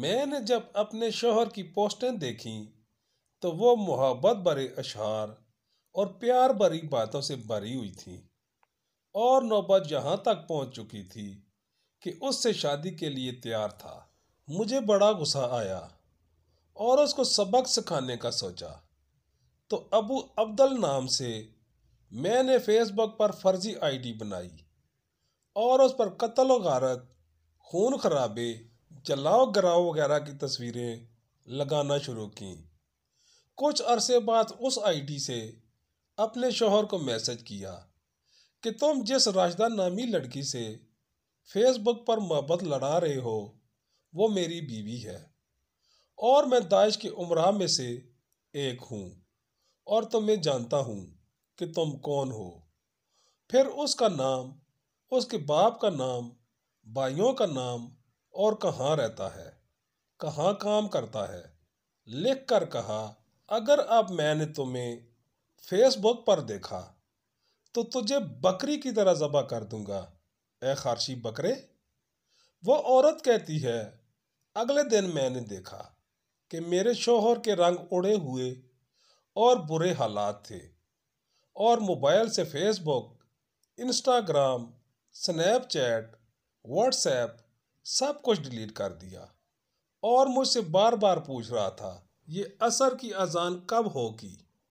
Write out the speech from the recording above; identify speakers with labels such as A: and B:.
A: मैंने जब अपने शोहर की पोस्टें देखी तो वो मोहब्बत भरे अशार और प्यार भरी बातों से भरी हुई थी और नौबत यहाँ तक पहुँच चुकी थी कि उससे शादी के लिए तैयार था मुझे बड़ा गुस्सा आया और उसको सबक सिखाने का सोचा तो अबू अब्दल नाम से मैंने फेसबुक पर फर्जी आईडी बनाई और उस पर कत्ल वारत खून खराबे जलाओ गराओ वगैरह की तस्वीरें लगाना शुरू की कुछ अरसे बाद उस आईडी से अपने शोहर को मैसेज किया कि तुम जिस राजदा नामी लड़की से फेसबुक पर मोहब्बत लड़ा रहे हो वो मेरी बीवी है और मैं दाइश के उमरा में से एक हूँ और तुम्हें जानता हूँ कि तुम कौन हो फिर उसका नाम उसके बाप का नाम भाइयों का नाम और कहाँ रहता है कहाँ काम करता है लिख कर कहा अगर अब मैंने तुम्हें फेसबुक पर देखा तो तुझे बकरी की तरह ज़बा कर दूंगा ए खारशी बकरे वो औरत कहती है अगले दिन मैंने देखा कि मेरे शोहर के रंग उड़े हुए और बुरे हालात थे और मोबाइल से फेसबुक इंस्टाग्राम स्नैपचैट व्हाट्सएप सब कुछ डिलीट कर दिया और मुझसे बार बार पूछ रहा था ये असर की अजान कब होगी